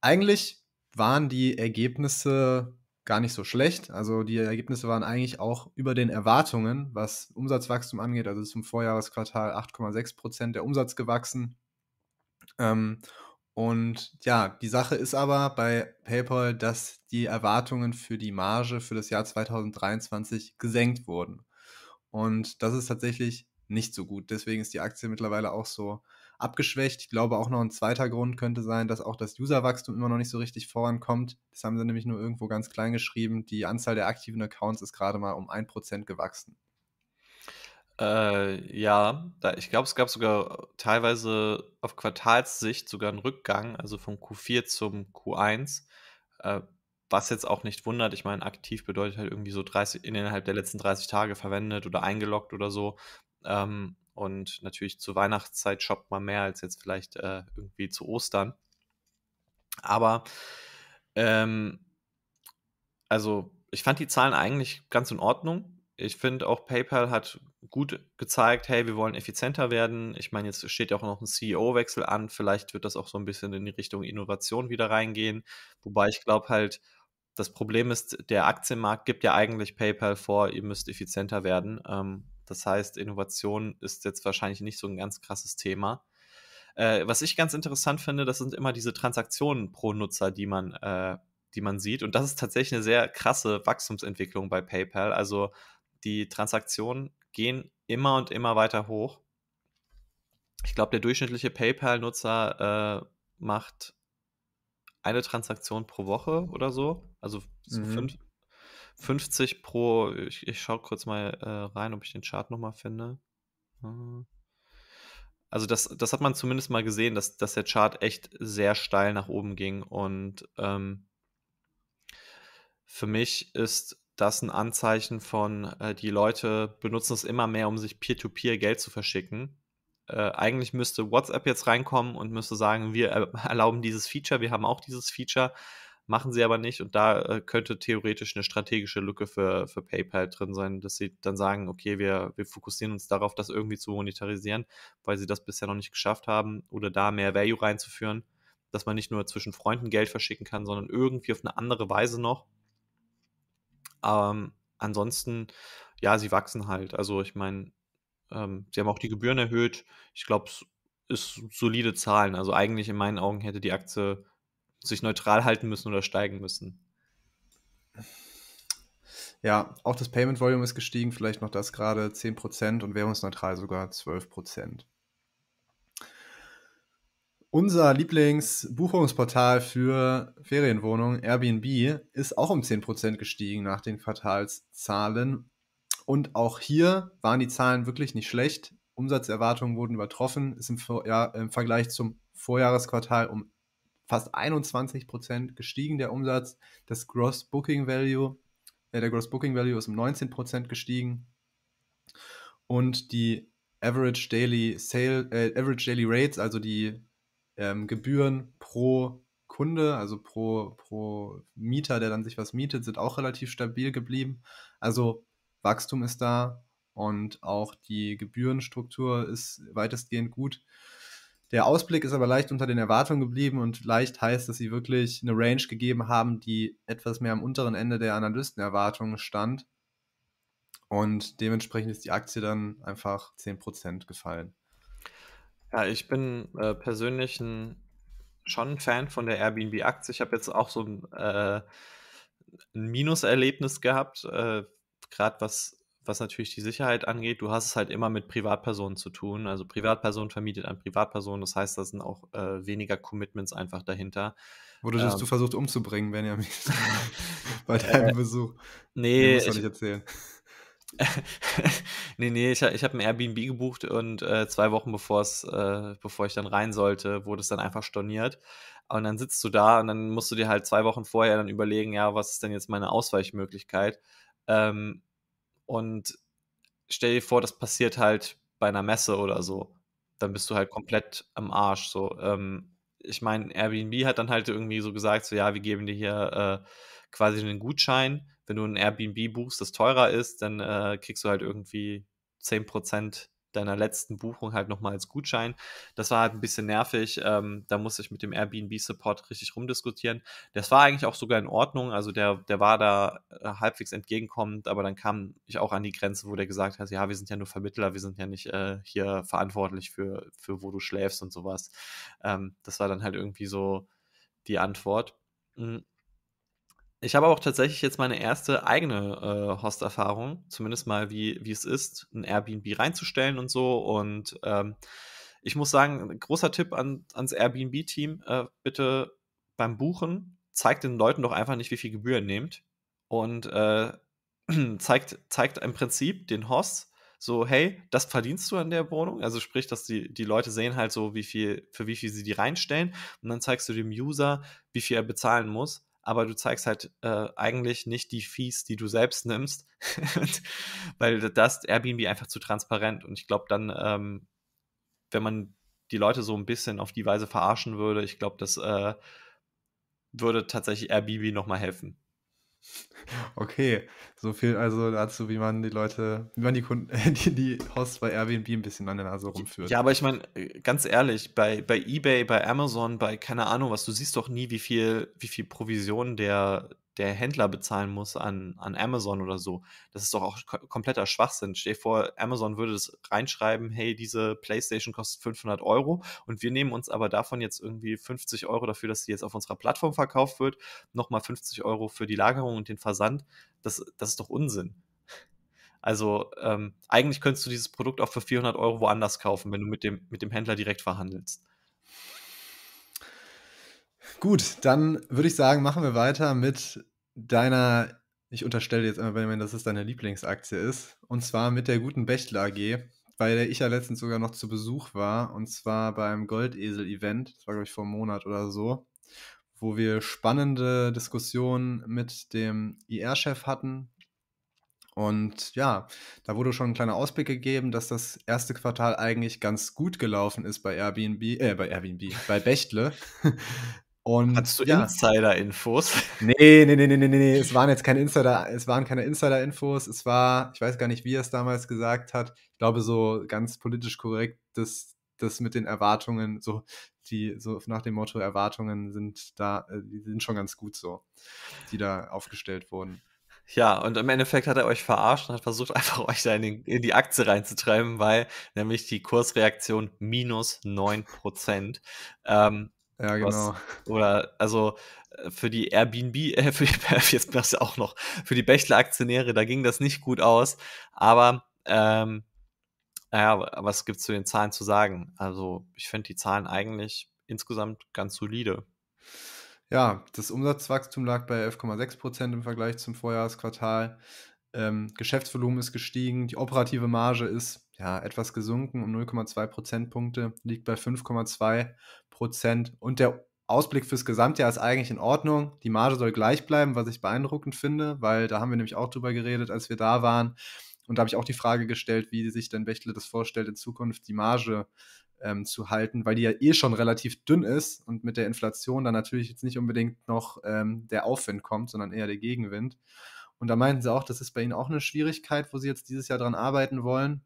Eigentlich waren die Ergebnisse gar nicht so schlecht. Also die Ergebnisse waren eigentlich auch über den Erwartungen, was Umsatzwachstum angeht. Also zum Vorjahresquartal 8,6 Prozent der Umsatz gewachsen. Ähm, und ja, die Sache ist aber bei PayPal, dass die Erwartungen für die Marge für das Jahr 2023 gesenkt wurden. Und das ist tatsächlich nicht so gut. Deswegen ist die Aktie mittlerweile auch so abgeschwächt. Ich glaube, auch noch ein zweiter Grund könnte sein, dass auch das Userwachstum immer noch nicht so richtig vorankommt. Das haben sie nämlich nur irgendwo ganz klein geschrieben. Die Anzahl der aktiven Accounts ist gerade mal um 1% gewachsen. Äh, ja, da, ich glaube, es gab sogar teilweise auf Quartalssicht sogar einen Rückgang, also vom Q4 zum Q1. Äh, was jetzt auch nicht wundert, ich meine, aktiv bedeutet halt irgendwie so 30, innerhalb der letzten 30 Tage verwendet oder eingeloggt oder so. Ähm, und natürlich zur Weihnachtszeit shoppt man mehr als jetzt vielleicht äh, irgendwie zu Ostern. Aber ähm, also ich fand die Zahlen eigentlich ganz in Ordnung ich finde auch PayPal hat gut gezeigt, hey, wir wollen effizienter werden. Ich meine, jetzt steht ja auch noch ein CEO-Wechsel an. Vielleicht wird das auch so ein bisschen in die Richtung Innovation wieder reingehen. Wobei ich glaube halt, das Problem ist, der Aktienmarkt gibt ja eigentlich PayPal vor, ihr müsst effizienter werden. Ähm, das heißt, Innovation ist jetzt wahrscheinlich nicht so ein ganz krasses Thema. Äh, was ich ganz interessant finde, das sind immer diese Transaktionen pro Nutzer, die man, äh, die man sieht. Und das ist tatsächlich eine sehr krasse Wachstumsentwicklung bei PayPal. Also die Transaktionen gehen immer und immer weiter hoch. Ich glaube, der durchschnittliche PayPal-Nutzer äh, macht eine Transaktion pro Woche oder so. Also so mhm. fünf, 50 pro, ich, ich schaue kurz mal äh, rein, ob ich den Chart nochmal finde. Äh. Also das, das hat man zumindest mal gesehen, dass, dass der Chart echt sehr steil nach oben ging. Und ähm, für mich ist das ein Anzeichen von, äh, die Leute benutzen es immer mehr, um sich peer-to-peer -peer Geld zu verschicken. Äh, eigentlich müsste WhatsApp jetzt reinkommen und müsste sagen, wir erlauben dieses Feature, wir haben auch dieses Feature, machen sie aber nicht. Und da äh, könnte theoretisch eine strategische Lücke für, für PayPal drin sein, dass sie dann sagen, okay, wir, wir fokussieren uns darauf, das irgendwie zu monetarisieren, weil sie das bisher noch nicht geschafft haben oder da mehr Value reinzuführen, dass man nicht nur zwischen Freunden Geld verschicken kann, sondern irgendwie auf eine andere Weise noch ähm, ansonsten, ja, sie wachsen halt. Also ich meine, ähm, sie haben auch die Gebühren erhöht. Ich glaube, es ist solide Zahlen. Also eigentlich in meinen Augen hätte die Aktie sich neutral halten müssen oder steigen müssen. Ja, auch das Payment Volume ist gestiegen, vielleicht noch das gerade 10% und währungsneutral sogar 12%. Unser Lieblingsbuchungsportal für Ferienwohnungen, Airbnb, ist auch um 10% gestiegen nach den Quartalszahlen. Und auch hier waren die Zahlen wirklich nicht schlecht. Umsatzerwartungen wurden übertroffen, ist im, Vorjahr, im Vergleich zum Vorjahresquartal um fast 21% gestiegen, der Umsatz. Das Gross Booking Value, äh, der Gross Booking Value ist um 19% gestiegen. Und die Average Daily Sale, äh, Average Daily Rates, also die ähm, Gebühren pro Kunde, also pro, pro Mieter, der dann sich was mietet, sind auch relativ stabil geblieben. Also Wachstum ist da und auch die Gebührenstruktur ist weitestgehend gut. Der Ausblick ist aber leicht unter den Erwartungen geblieben und leicht heißt, dass sie wirklich eine Range gegeben haben, die etwas mehr am unteren Ende der Analystenerwartungen stand. Und dementsprechend ist die Aktie dann einfach 10% gefallen. Ja, ich bin äh, persönlich ein, schon ein Fan von der Airbnb-Aktie. Ich habe jetzt auch so ein, äh, ein Minuserlebnis gehabt, äh, gerade was, was natürlich die Sicherheit angeht. Du hast es halt immer mit Privatpersonen zu tun. Also Privatpersonen vermietet an Privatpersonen. Das heißt, da sind auch äh, weniger Commitments einfach dahinter. Wurdest ähm, du versucht umzubringen, Benjamin, bei äh, deinem Besuch? Nee, ich, nicht erzählen. nee, nee, ich, ich habe ein Airbnb gebucht und äh, zwei Wochen äh, bevor ich dann rein sollte, wurde es dann einfach storniert. Und dann sitzt du da und dann musst du dir halt zwei Wochen vorher dann überlegen, ja, was ist denn jetzt meine Ausweichmöglichkeit? Ähm, und stell dir vor, das passiert halt bei einer Messe oder so. Dann bist du halt komplett am Arsch. So, ähm, ich meine, Airbnb hat dann halt irgendwie so gesagt, so ja, wir geben dir hier äh, quasi einen Gutschein wenn du ein Airbnb buchst, das teurer ist, dann äh, kriegst du halt irgendwie 10% deiner letzten Buchung halt nochmal als Gutschein. Das war halt ein bisschen nervig. Ähm, da musste ich mit dem Airbnb-Support richtig rumdiskutieren. Das war eigentlich auch sogar in Ordnung. Also der, der war da äh, halbwegs entgegenkommend, aber dann kam ich auch an die Grenze, wo der gesagt hat, ja, wir sind ja nur Vermittler, wir sind ja nicht äh, hier verantwortlich für, für wo du schläfst und sowas. Ähm, das war dann halt irgendwie so die Antwort. Mhm. Ich habe auch tatsächlich jetzt meine erste eigene äh, Host-Erfahrung, zumindest mal, wie, wie es ist, ein Airbnb reinzustellen und so. Und ähm, ich muss sagen, großer Tipp an, ans Airbnb-Team, äh, bitte beim Buchen zeigt den Leuten doch einfach nicht, wie viel Gebühren nehmt. Und äh, zeigt, zeigt im Prinzip den Host so, hey, das verdienst du an der Wohnung. Also sprich, dass die, die Leute sehen halt so, wie viel, für wie viel sie die reinstellen. Und dann zeigst du dem User, wie viel er bezahlen muss aber du zeigst halt äh, eigentlich nicht die Fees, die du selbst nimmst, weil das Airbnb einfach zu transparent und ich glaube dann, ähm, wenn man die Leute so ein bisschen auf die Weise verarschen würde, ich glaube, das äh, würde tatsächlich Airbnb nochmal helfen. Okay, so viel also dazu, wie man die Leute, wie man die Kunden, die, die Hosts bei Airbnb ein bisschen an der Nase rumführt. Ja, aber ich meine, ganz ehrlich, bei, bei Ebay, bei Amazon, bei keine Ahnung was, du siehst doch nie, wie viel, wie viel Provision der, der Händler bezahlen muss an, an Amazon oder so. Das ist doch auch kompletter Schwachsinn. Stell dir vor, Amazon würde das reinschreiben, hey, diese Playstation kostet 500 Euro und wir nehmen uns aber davon jetzt irgendwie 50 Euro dafür, dass sie jetzt auf unserer Plattform verkauft wird, nochmal 50 Euro für die Lagerung und den Versand Versand, das, das ist doch Unsinn. Also ähm, eigentlich könntest du dieses Produkt auch für 400 Euro woanders kaufen, wenn du mit dem, mit dem Händler direkt verhandelst. Gut, dann würde ich sagen, machen wir weiter mit deiner, ich unterstelle jetzt einmal, Benjamin, dass es deine Lieblingsaktie ist, und zwar mit der guten Bechtle AG, bei der ich ja letztens sogar noch zu Besuch war, und zwar beim Goldesel-Event, das war glaube ich vor einem Monat oder so wo wir spannende Diskussionen mit dem IR-Chef hatten. Und ja, da wurde schon ein kleiner Ausblick gegeben, dass das erste Quartal eigentlich ganz gut gelaufen ist bei Airbnb, äh, bei Airbnb, bei Bechtle. Und, Hattest du ja. Insider-Infos? Nee, nee, nee, nee, nee, nee, es waren jetzt keine Insider, es waren keine Insider-Infos, es war, ich weiß gar nicht, wie er es damals gesagt hat, ich glaube so ganz politisch korrekt, dass das mit den Erwartungen so die so nach dem Motto Erwartungen sind da, äh, die sind schon ganz gut so, die da aufgestellt wurden. Ja, und im Endeffekt hat er euch verarscht und hat versucht, einfach euch da in, den, in die Aktie reinzutreiben, weil nämlich die Kursreaktion minus 9%. Ähm, ja, genau. Was, oder also äh, für die Airbnb, äh, für die, jetzt das auch noch, für die Bächler-Aktionäre, da ging das nicht gut aus, aber ähm, naja, was gibt es zu den Zahlen zu sagen? Also, ich finde die Zahlen eigentlich insgesamt ganz solide. Ja, das Umsatzwachstum lag bei 11,6 Prozent im Vergleich zum Vorjahresquartal. Ähm, Geschäftsvolumen ist gestiegen, die operative Marge ist ja etwas gesunken um 0,2 Prozentpunkte, liegt bei 5,2 Prozent und der Ausblick fürs Gesamtjahr ist eigentlich in Ordnung. Die Marge soll gleich bleiben, was ich beeindruckend finde, weil da haben wir nämlich auch drüber geredet, als wir da waren. Und da habe ich auch die Frage gestellt, wie sich denn Bechtle das vorstellt, in Zukunft die Marge ähm, zu halten, weil die ja eh schon relativ dünn ist und mit der Inflation dann natürlich jetzt nicht unbedingt noch ähm, der Aufwind kommt, sondern eher der Gegenwind. Und da meinten sie auch, das ist bei ihnen auch eine Schwierigkeit, wo sie jetzt dieses Jahr dran arbeiten wollen,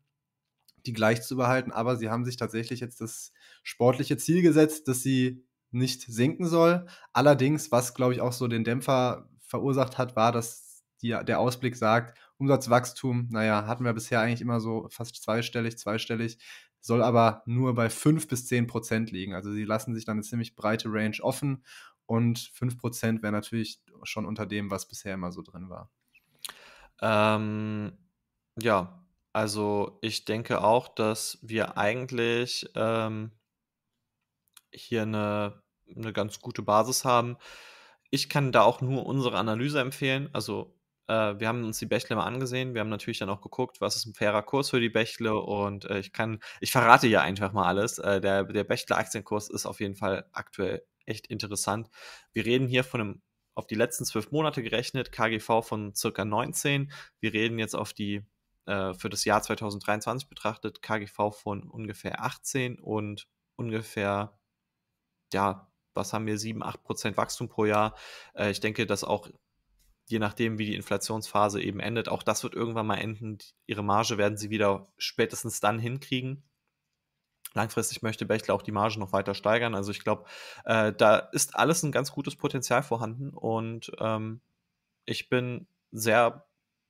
die gleich zu behalten. Aber sie haben sich tatsächlich jetzt das sportliche Ziel gesetzt, dass sie nicht sinken soll. Allerdings, was glaube ich auch so den Dämpfer verursacht hat, war, dass die, der Ausblick sagt, Umsatzwachstum, naja, hatten wir bisher eigentlich immer so fast zweistellig, zweistellig, soll aber nur bei 5 bis 10 Prozent liegen. Also sie lassen sich dann eine ziemlich breite Range offen und 5 Prozent wäre natürlich schon unter dem, was bisher immer so drin war. Ähm, ja, also ich denke auch, dass wir eigentlich ähm, hier eine, eine ganz gute Basis haben. Ich kann da auch nur unsere Analyse empfehlen. Also äh, wir haben uns die Bächle mal angesehen. Wir haben natürlich dann auch geguckt, was ist ein fairer Kurs für die Bächle. Und äh, ich kann, ich verrate ja einfach mal alles. Äh, der der Bächle-Aktienkurs ist auf jeden Fall aktuell echt interessant. Wir reden hier von einem auf die letzten zwölf Monate gerechnet, KGV von circa 19. Wir reden jetzt auf die äh, für das Jahr 2023 betrachtet, KGV von ungefähr 18 und ungefähr, ja, was haben wir, 7, 8 Prozent Wachstum pro Jahr. Äh, ich denke, dass auch je nachdem, wie die Inflationsphase eben endet, auch das wird irgendwann mal enden. Ihre Marge werden sie wieder spätestens dann hinkriegen. Langfristig möchte Bechtle auch die Marge noch weiter steigern. Also ich glaube, äh, da ist alles ein ganz gutes Potenzial vorhanden und ähm, ich bin sehr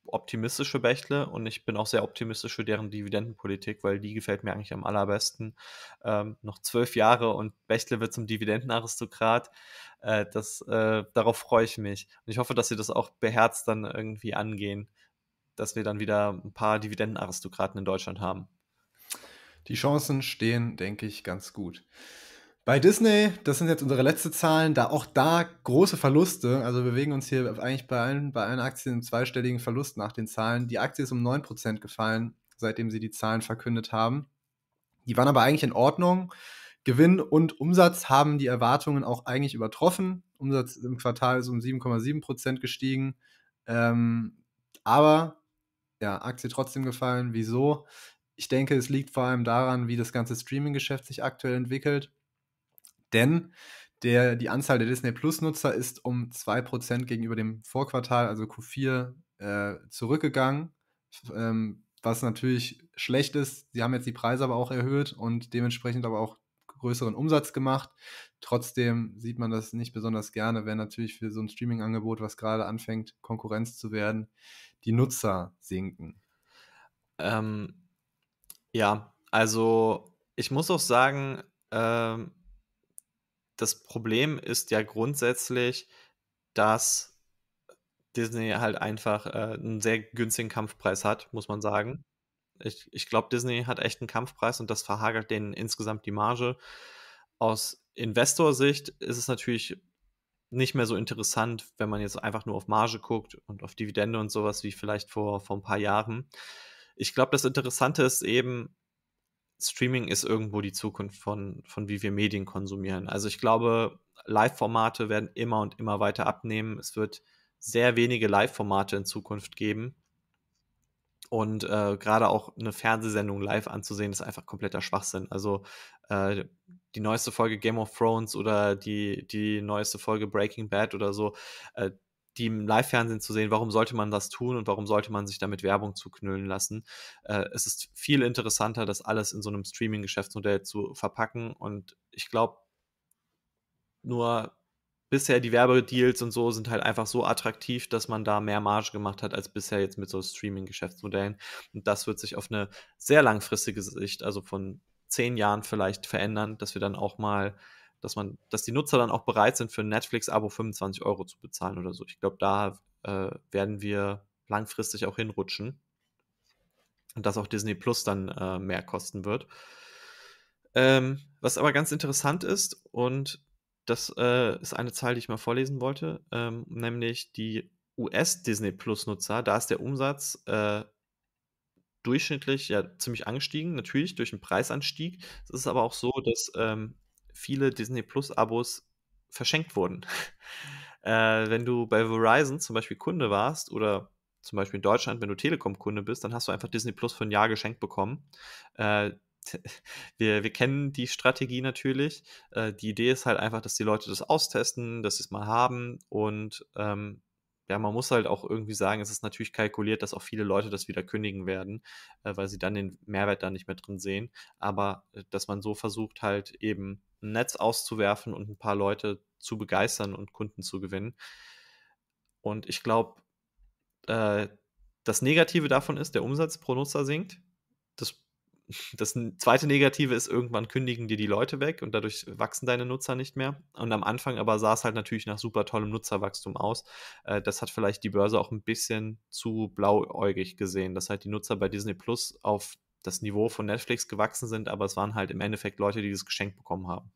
optimistische für Bechtle und ich bin auch sehr optimistisch für deren Dividendenpolitik, weil die gefällt mir eigentlich am allerbesten. Ähm, noch zwölf Jahre und Bechtle wird zum Dividendenaristokrat. Äh, das, äh, darauf freue ich mich. Und ich hoffe, dass sie das auch beherzt dann irgendwie angehen, dass wir dann wieder ein paar Dividendenaristokraten in Deutschland haben. Die Chancen stehen, denke ich, ganz gut. Bei Disney, das sind jetzt unsere letzten Zahlen, da auch da große Verluste. Also wir bewegen uns hier eigentlich bei allen, bei allen Aktien im zweistelligen Verlust nach den Zahlen. Die Aktie ist um 9% gefallen, seitdem sie die Zahlen verkündet haben. Die waren aber eigentlich in Ordnung. Gewinn und Umsatz haben die Erwartungen auch eigentlich übertroffen. Umsatz im Quartal ist um 7,7% gestiegen. Ähm, aber ja, Aktie trotzdem gefallen. Wieso? Ich denke, es liegt vor allem daran, wie das ganze Streaming-Geschäft sich aktuell entwickelt denn der, die Anzahl der Disney Plus-Nutzer ist um 2% gegenüber dem Vorquartal, also Q4, äh, zurückgegangen. Ähm, was natürlich schlecht ist. Sie haben jetzt die Preise aber auch erhöht und dementsprechend aber auch größeren Umsatz gemacht. Trotzdem sieht man das nicht besonders gerne, wenn natürlich für so ein Streaming-Angebot, was gerade anfängt, Konkurrenz zu werden, die Nutzer sinken. Ähm, ja, also ich muss auch sagen, äh, das Problem ist ja grundsätzlich, dass Disney halt einfach äh, einen sehr günstigen Kampfpreis hat, muss man sagen. Ich, ich glaube, Disney hat echt einen Kampfpreis und das verhagelt denen insgesamt die Marge. Aus Investorsicht ist es natürlich nicht mehr so interessant, wenn man jetzt einfach nur auf Marge guckt und auf Dividende und sowas wie vielleicht vor, vor ein paar Jahren. Ich glaube, das Interessante ist eben, Streaming ist irgendwo die Zukunft von, von wie wir Medien konsumieren. Also ich glaube, Live-Formate werden immer und immer weiter abnehmen. Es wird sehr wenige Live-Formate in Zukunft geben. Und äh, gerade auch eine Fernsehsendung live anzusehen, ist einfach kompletter Schwachsinn. Also äh, die neueste Folge Game of Thrones oder die, die neueste Folge Breaking Bad oder so, äh, die im Live-Fernsehen zu sehen, warum sollte man das tun und warum sollte man sich damit Werbung zuknüllen lassen. Äh, es ist viel interessanter, das alles in so einem Streaming-Geschäftsmodell zu verpacken und ich glaube, nur bisher die Werbedeals und so sind halt einfach so attraktiv, dass man da mehr Marge gemacht hat als bisher jetzt mit so Streaming-Geschäftsmodellen. Und das wird sich auf eine sehr langfristige Sicht, also von zehn Jahren vielleicht verändern, dass wir dann auch mal dass man, dass die Nutzer dann auch bereit sind, für ein Netflix-Abo 25 Euro zu bezahlen oder so. Ich glaube, da äh, werden wir langfristig auch hinrutschen. Und dass auch Disney Plus dann äh, mehr kosten wird. Ähm, was aber ganz interessant ist, und das äh, ist eine Zahl, die ich mal vorlesen wollte, ähm, nämlich die US-Disney Plus-Nutzer, da ist der Umsatz äh, durchschnittlich ja ziemlich angestiegen, natürlich durch den Preisanstieg. Es ist aber auch so, dass ähm, viele Disney Plus-Abos verschenkt wurden. äh, wenn du bei Verizon zum Beispiel Kunde warst oder zum Beispiel in Deutschland, wenn du Telekom-Kunde bist, dann hast du einfach Disney Plus für ein Jahr geschenkt bekommen. Äh, wir, wir kennen die Strategie natürlich. Äh, die Idee ist halt einfach, dass die Leute das austesten, dass sie es mal haben und ähm, ja, man muss halt auch irgendwie sagen, es ist natürlich kalkuliert, dass auch viele Leute das wieder kündigen werden, äh, weil sie dann den Mehrwert da nicht mehr drin sehen. Aber äh, dass man so versucht, halt eben ein Netz auszuwerfen und ein paar Leute zu begeistern und Kunden zu gewinnen. Und ich glaube, äh, das Negative davon ist, der Umsatz pro Nutzer sinkt. Das das zweite Negative ist, irgendwann kündigen dir die Leute weg und dadurch wachsen deine Nutzer nicht mehr. Und am Anfang aber sah es halt natürlich nach super tollem Nutzerwachstum aus. Äh, das hat vielleicht die Börse auch ein bisschen zu blauäugig gesehen, dass halt die Nutzer bei Disney Plus auf das Niveau von Netflix gewachsen sind, aber es waren halt im Endeffekt Leute, die das Geschenk bekommen haben.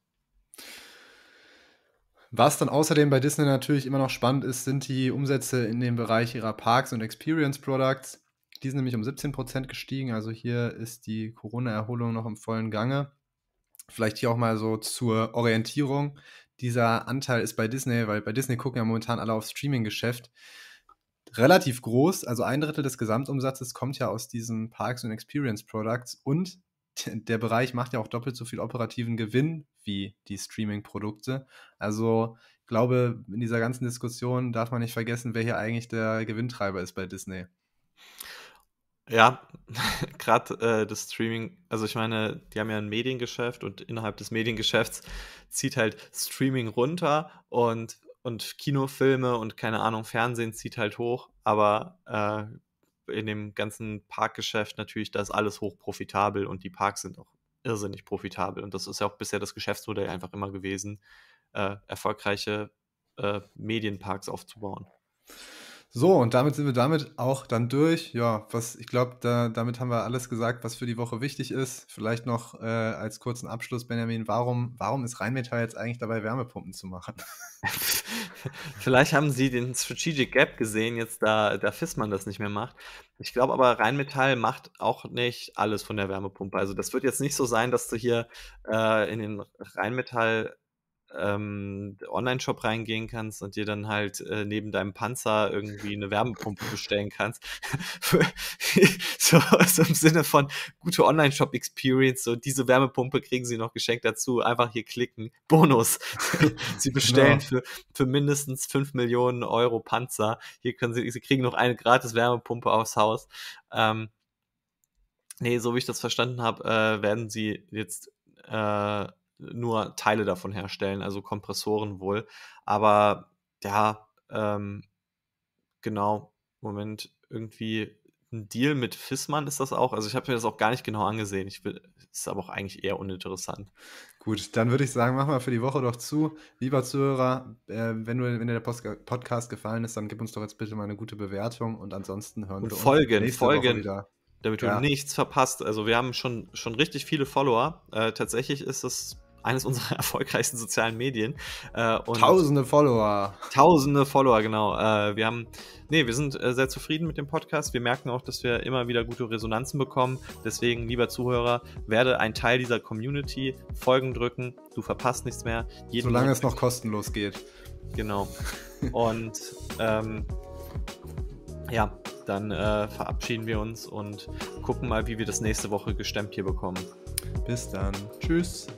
Was dann außerdem bei Disney natürlich immer noch spannend ist, sind die Umsätze in dem Bereich ihrer Parks und Experience Products. Die sind nämlich um 17 Prozent gestiegen. Also hier ist die Corona-Erholung noch im vollen Gange. Vielleicht hier auch mal so zur Orientierung. Dieser Anteil ist bei Disney, weil bei Disney gucken ja momentan alle auf Streaming-Geschäft, relativ groß. Also ein Drittel des Gesamtumsatzes kommt ja aus diesen Parks und Experience Products und der Bereich macht ja auch doppelt so viel operativen Gewinn wie die Streaming-Produkte. Also ich glaube, in dieser ganzen Diskussion darf man nicht vergessen, wer hier eigentlich der Gewinntreiber ist bei Disney. Ja, gerade äh, das Streaming, also ich meine, die haben ja ein Mediengeschäft und innerhalb des Mediengeschäfts zieht halt Streaming runter und, und Kinofilme und keine Ahnung, Fernsehen zieht halt hoch, aber äh, in dem ganzen Parkgeschäft natürlich, da ist alles hoch profitabel und die Parks sind auch irrsinnig profitabel und das ist ja auch bisher das Geschäftsmodell einfach immer gewesen, äh, erfolgreiche äh, Medienparks aufzubauen. So, und damit sind wir damit auch dann durch. Ja, was ich glaube, da, damit haben wir alles gesagt, was für die Woche wichtig ist. Vielleicht noch äh, als kurzen Abschluss, Benjamin, warum, warum ist Rheinmetall jetzt eigentlich dabei, Wärmepumpen zu machen? Vielleicht haben sie den Strategic Gap gesehen, jetzt da, da Fissmann das nicht mehr macht. Ich glaube aber, Rheinmetall macht auch nicht alles von der Wärmepumpe. Also das wird jetzt nicht so sein, dass du hier äh, in den Rheinmetall ähm, Online-Shop reingehen kannst und dir dann halt äh, neben deinem Panzer irgendwie eine Wärmepumpe bestellen kannst. so, so, im Sinne von gute Online-Shop-Experience, so diese Wärmepumpe kriegen sie noch geschenkt dazu, einfach hier klicken, Bonus. sie genau. bestellen genau. für, für mindestens 5 Millionen Euro Panzer. Hier können sie, sie kriegen noch eine gratis Wärmepumpe aufs Haus. Ähm, Nee, so wie ich das verstanden habe, äh, werden sie jetzt äh, nur Teile davon herstellen, also Kompressoren wohl. Aber ja, ähm, genau, Moment, irgendwie ein Deal mit Fissmann ist das auch. Also ich habe mir das auch gar nicht genau angesehen. Ich will, ist aber auch eigentlich eher uninteressant. Gut, dann würde ich sagen, machen wir für die Woche doch zu. Lieber Zuhörer, äh, wenn, du, wenn dir der Post Podcast gefallen ist, dann gib uns doch jetzt bitte mal eine gute Bewertung und ansonsten hören und wir folgen, uns nächste folgen. Woche wieder damit du ja. nichts verpasst. Also wir haben schon, schon richtig viele Follower. Äh, tatsächlich ist es eines unserer erfolgreichsten sozialen Medien. Äh, tausende Follower. Tausende Follower, genau. Äh, wir haben, nee, wir sind äh, sehr zufrieden mit dem Podcast. Wir merken auch, dass wir immer wieder gute Resonanzen bekommen. Deswegen, lieber Zuhörer, werde ein Teil dieser Community. Folgen drücken, du verpasst nichts mehr. Jeden Solange Monat es noch kostenlos geht. Genau. Und ähm, ja, dann äh, verabschieden wir uns und gucken mal, wie wir das nächste Woche gestemmt hier bekommen. Bis dann. Tschüss.